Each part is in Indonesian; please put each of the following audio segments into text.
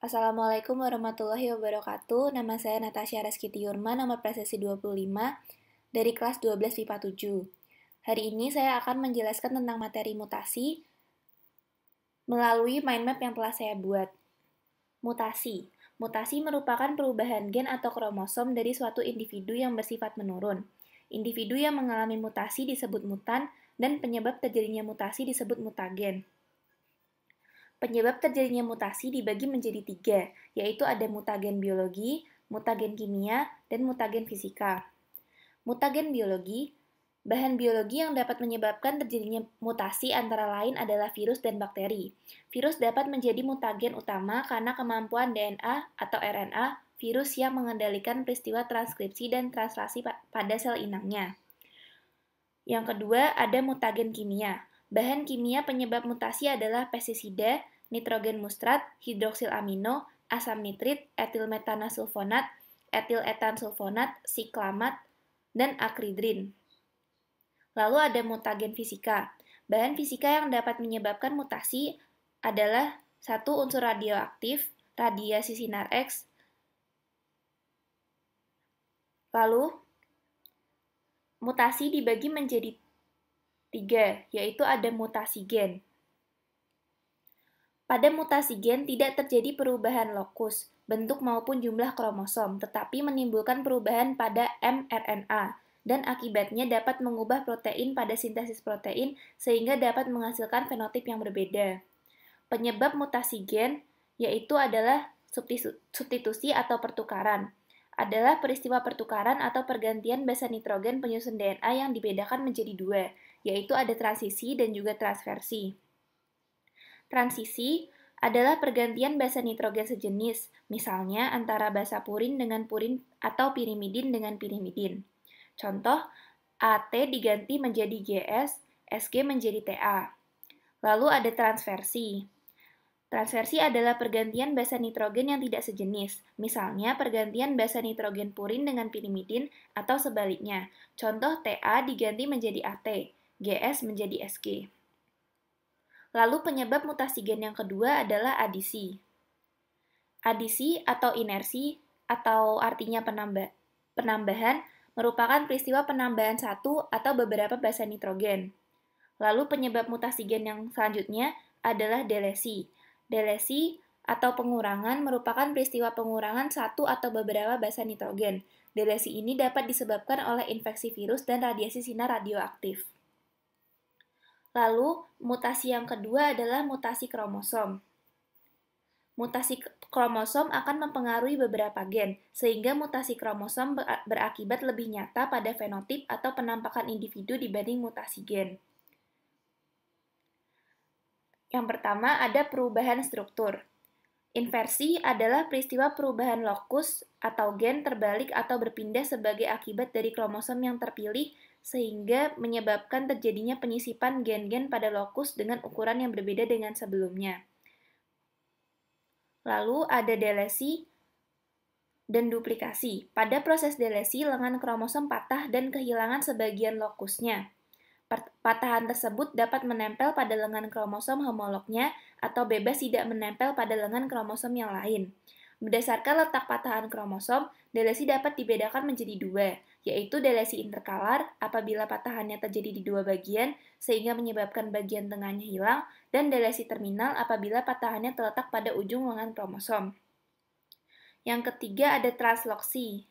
Assalamualaikum warahmatullahi wabarakatuh. Nama saya Natasha Raskiti Yurma, nomor presesi 25 dari kelas 12 pipa 7. Hari ini saya akan menjelaskan tentang materi mutasi melalui mind map yang telah saya buat. Mutasi. Mutasi merupakan perubahan gen atau kromosom dari suatu individu yang bersifat menurun. Individu yang mengalami mutasi disebut mutan dan penyebab terjadinya mutasi disebut mutagen. Penyebab terjadinya mutasi dibagi menjadi tiga, yaitu ada mutagen biologi, mutagen kimia, dan mutagen fisika. Mutagen biologi, bahan biologi yang dapat menyebabkan terjadinya mutasi antara lain adalah virus dan bakteri. Virus dapat menjadi mutagen utama karena kemampuan DNA atau RNA virus yang mengendalikan peristiwa transkripsi dan translasi pada sel inangnya. Yang kedua, ada mutagen kimia. Bahan kimia penyebab mutasi adalah pestisida, nitrogen mustrat, hidroksil amino, asam nitrit, etil metanasulfonat, etil etan sulfonat, siklamat, dan akridrin. Lalu ada mutagen fisika. Bahan fisika yang dapat menyebabkan mutasi adalah satu unsur radioaktif, radiasi sinar X. Lalu, mutasi dibagi menjadi Tiga, yaitu ada mutasi gen. Pada mutasi gen tidak terjadi perubahan lokus, bentuk maupun jumlah kromosom, tetapi menimbulkan perubahan pada mRNA, dan akibatnya dapat mengubah protein pada sintesis protein sehingga dapat menghasilkan fenotip yang berbeda. Penyebab mutasi gen yaitu adalah substitusi atau pertukaran. Adalah peristiwa pertukaran atau pergantian basa nitrogen penyusun DNA yang dibedakan menjadi dua, yaitu ada transisi dan juga transversi. Transisi adalah pergantian basa nitrogen sejenis, misalnya antara basa purin dengan purin atau pirimidin dengan pirimidin. Contoh, AT diganti menjadi GS, SG menjadi TA. Lalu ada transversi. Transversi adalah pergantian basa nitrogen yang tidak sejenis, misalnya pergantian basa nitrogen purin dengan pirimidin atau sebaliknya. Contoh TA diganti menjadi AT. GS menjadi SG. Lalu penyebab mutasi gen yang kedua adalah adisi. Adisi atau inersi atau artinya penambah, penambahan merupakan peristiwa penambahan satu atau beberapa basa nitrogen. Lalu penyebab mutasi gen yang selanjutnya adalah delesi. Delesi atau pengurangan merupakan peristiwa pengurangan satu atau beberapa basa nitrogen. Delesi ini dapat disebabkan oleh infeksi virus dan radiasi sinar radioaktif. Lalu, mutasi yang kedua adalah mutasi kromosom. Mutasi kromosom akan mempengaruhi beberapa gen, sehingga mutasi kromosom berakibat lebih nyata pada fenotip atau penampakan individu dibanding mutasi gen. Yang pertama ada perubahan struktur. Inversi adalah peristiwa perubahan lokus atau gen terbalik atau berpindah sebagai akibat dari kromosom yang terpilih sehingga menyebabkan terjadinya penyisipan gen-gen pada lokus dengan ukuran yang berbeda dengan sebelumnya. Lalu ada delesi dan duplikasi. Pada proses delesi, lengan kromosom patah dan kehilangan sebagian lokusnya. Patahan tersebut dapat menempel pada lengan kromosom homolognya atau bebas tidak menempel pada lengan kromosom yang lain. Berdasarkan letak patahan kromosom, delesi dapat dibedakan menjadi dua, yaitu delesi interkalar apabila patahannya terjadi di dua bagian sehingga menyebabkan bagian tengahnya hilang, dan delesi terminal apabila patahannya terletak pada ujung lengan kromosom. Yang ketiga ada transloksi,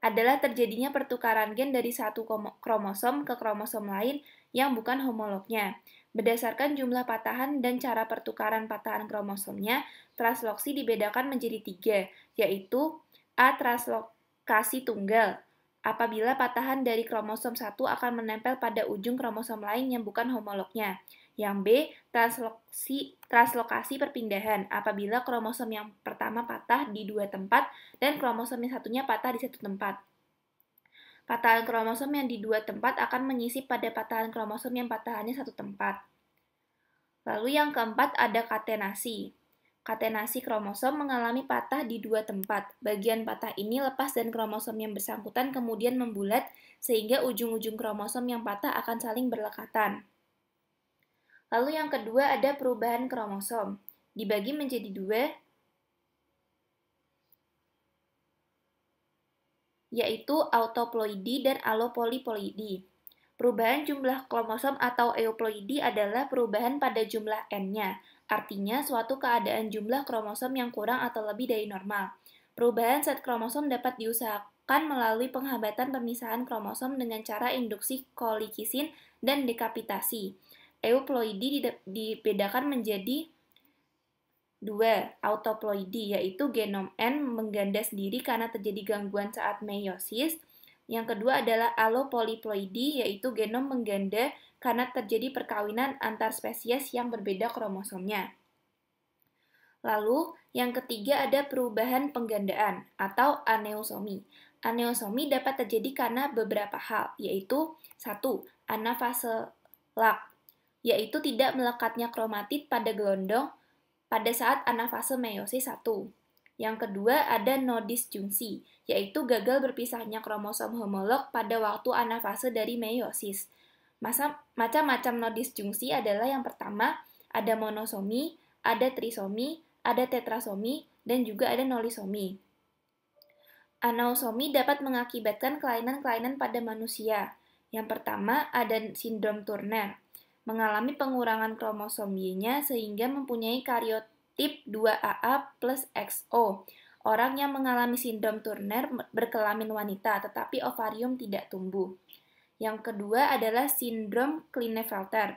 adalah terjadinya pertukaran gen dari satu kromosom ke kromosom lain yang bukan homolognya. Berdasarkan jumlah patahan dan cara pertukaran patahan kromosomnya, transloksi dibedakan menjadi tiga, yaitu A. Translokasi tunggal, apabila patahan dari kromosom 1 akan menempel pada ujung kromosom lain yang bukan homolognya. Yang B, transloksi, translokasi perpindahan, apabila kromosom yang pertama patah di dua tempat dan kromosom yang satunya patah di satu tempat. Patahan kromosom yang di dua tempat akan menyisip pada patahan kromosom yang patahannya satu tempat. Lalu yang keempat ada katenasi. Katenasi kromosom mengalami patah di dua tempat. Bagian patah ini lepas dan kromosom yang bersangkutan kemudian membulat sehingga ujung-ujung kromosom yang patah akan saling berlekatan. Lalu yang kedua ada perubahan kromosom. Dibagi menjadi dua, yaitu autoploidi dan allopoliploidy. Perubahan jumlah kromosom atau euploidi adalah perubahan pada jumlah N-nya, artinya suatu keadaan jumlah kromosom yang kurang atau lebih dari normal. Perubahan set kromosom dapat diusahakan melalui penghambatan pemisahan kromosom dengan cara induksi kolikisin dan dekapitasi. Euploidi dibedakan menjadi 2. Autoploidy, yaitu genom N mengganda sendiri karena terjadi gangguan saat meiosis. Yang kedua adalah allopoliploidy, yaitu genom mengganda karena terjadi perkawinan antar spesies yang berbeda kromosomnya. Lalu, yang ketiga ada perubahan penggandaan atau aneosomi. Aneosomi dapat terjadi karena beberapa hal, yaitu 1. Anafaselak, yaitu tidak melekatnya kromatid pada gelondong pada saat anafase meiosis 1. Yang kedua ada disjungsi, yaitu gagal berpisahnya kromosom homolog pada waktu anafase dari meiosis. macam macam-macam disjungsi adalah yang pertama, ada monosomi, ada trisomi, ada tetrasomi, dan juga ada nolisomi. Anosomi dapat mengakibatkan kelainan-kelainan pada manusia. Yang pertama ada sindrom Turner mengalami pengurangan kromosom Y-nya sehingga mempunyai karyotip 2AA plus XO. Orang yang mengalami sindrom Turner berkelamin wanita, tetapi ovarium tidak tumbuh. Yang kedua adalah sindrom Klinefelter.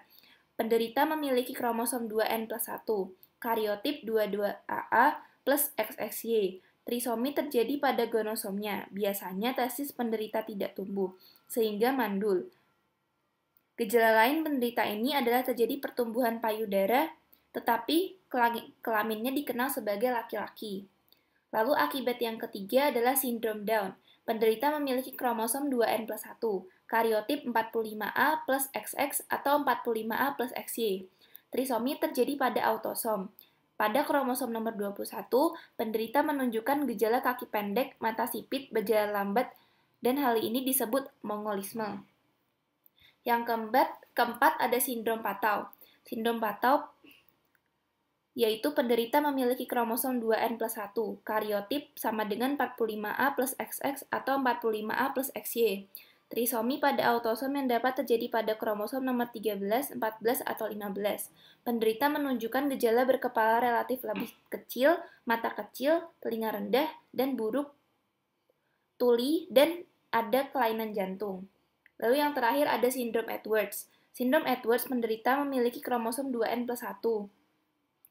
Penderita memiliki kromosom 2N plus 1, karyotip 22AA plus XXY. Trisomi terjadi pada gonosomnya. Biasanya tesis penderita tidak tumbuh, sehingga mandul. Gejala lain penderita ini adalah terjadi pertumbuhan payudara, tetapi kelaminnya dikenal sebagai laki-laki. Lalu akibat yang ketiga adalah sindrom Down. Penderita memiliki kromosom 2N plus 1, kariotip 45A plus XX atau 45A plus XY. Trisomi terjadi pada autosom. Pada kromosom nomor 21, penderita menunjukkan gejala kaki pendek, mata sipit, berjalan lambat, dan hal ini disebut mongolisme. Yang keempat, keempat ada sindrom patau. Sindrom patau yaitu penderita memiliki kromosom 2N plus 1, karyotip sama dengan 45A plus XX atau 45A plus XY. Trisomi pada autosom yang dapat terjadi pada kromosom nomor 13, 14, atau 15. Penderita menunjukkan gejala berkepala relatif lebih kecil, mata kecil, telinga rendah, dan buruk, tuli, dan ada kelainan jantung. Lalu yang terakhir ada sindrom Edwards. Sindrom Edwards menderita memiliki kromosom 2N plus 1,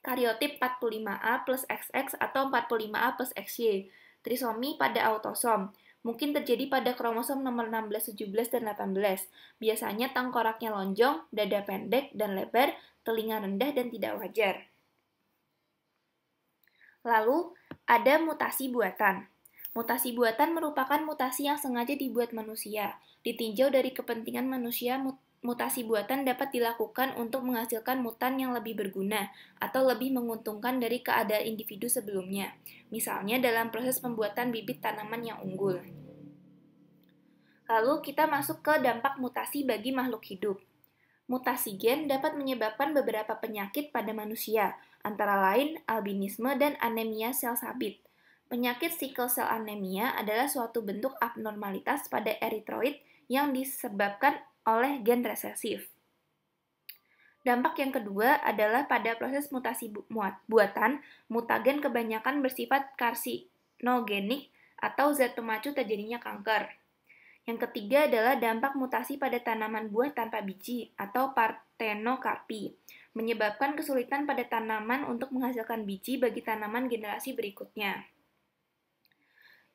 karyotip 45A plus XX atau 45A plus XY, trisomi pada autosom, mungkin terjadi pada kromosom nomor 16, 17, dan 18. Biasanya tengkoraknya lonjong, dada pendek dan lebar, telinga rendah dan tidak wajar. Lalu, ada mutasi buatan. Mutasi buatan merupakan mutasi yang sengaja dibuat manusia. Ditinjau dari kepentingan manusia, mutasi buatan dapat dilakukan untuk menghasilkan mutan yang lebih berguna atau lebih menguntungkan dari keadaan individu sebelumnya, misalnya dalam proses pembuatan bibit tanaman yang unggul. Lalu kita masuk ke dampak mutasi bagi makhluk hidup. Mutasi gen dapat menyebabkan beberapa penyakit pada manusia, antara lain albinisme dan anemia sel sabit – Penyakit sickle cell anemia adalah suatu bentuk abnormalitas pada eritroid yang disebabkan oleh gen resesif. Dampak yang kedua adalah pada proses mutasi muat, buatan, mutagen kebanyakan bersifat karsinogenik atau zat pemacu terjadinya kanker. Yang ketiga adalah dampak mutasi pada tanaman buah tanpa biji atau partenokarpi, menyebabkan kesulitan pada tanaman untuk menghasilkan biji bagi tanaman generasi berikutnya.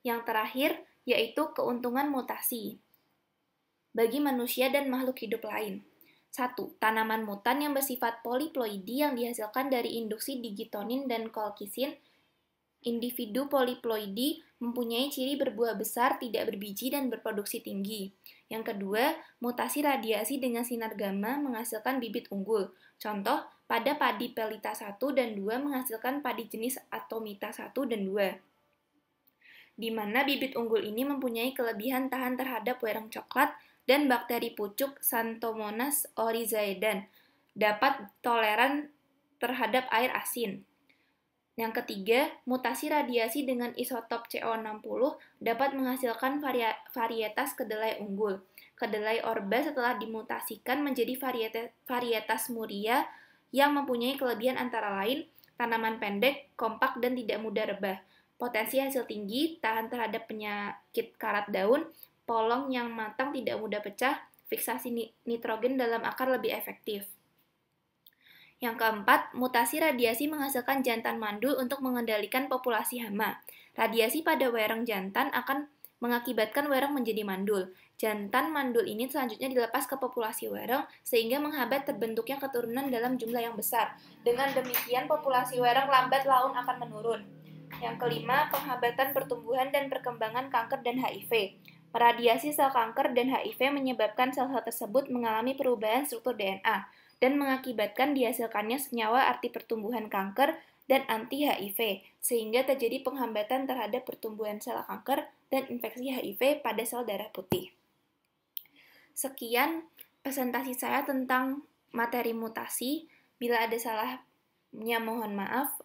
Yang terakhir, yaitu keuntungan mutasi bagi manusia dan makhluk hidup lain. 1. Tanaman mutan yang bersifat poliploidi yang dihasilkan dari induksi digitonin dan kolkisin. Individu poliploidi mempunyai ciri berbuah besar, tidak berbiji, dan berproduksi tinggi. Yang kedua, mutasi radiasi dengan sinar gamma menghasilkan bibit unggul. Contoh, pada padi pelita 1 dan 2 menghasilkan padi jenis atomita 1 dan 2 di mana bibit unggul ini mempunyai kelebihan tahan terhadap wereng coklat dan bakteri pucuk Santomonas oryzaedan, dapat toleran terhadap air asin. Yang ketiga, mutasi radiasi dengan isotop CO60 dapat menghasilkan varia varietas kedelai unggul. Kedelai orba setelah dimutasikan menjadi varietas, varietas muria yang mempunyai kelebihan antara lain tanaman pendek, kompak, dan tidak mudah rebah potensi hasil tinggi, tahan terhadap penyakit karat daun, polong yang matang tidak mudah pecah, fiksasi nitrogen dalam akar lebih efektif. Yang keempat, mutasi radiasi menghasilkan jantan mandul untuk mengendalikan populasi hama. Radiasi pada wereng jantan akan mengakibatkan wereng menjadi mandul. Jantan mandul ini selanjutnya dilepas ke populasi wereng sehingga menghambat terbentuknya keturunan dalam jumlah yang besar. Dengan demikian, populasi wereng lambat laun akan menurun. Yang kelima, penghambatan pertumbuhan dan perkembangan kanker dan HIV. Radiasi sel kanker dan HIV menyebabkan sel-sel tersebut mengalami perubahan struktur DNA dan mengakibatkan dihasilkannya senyawa arti pertumbuhan kanker dan anti-HIV, sehingga terjadi penghambatan terhadap pertumbuhan sel kanker dan infeksi HIV pada sel darah putih. Sekian presentasi saya tentang materi mutasi. Bila ada salahnya mohon maaf.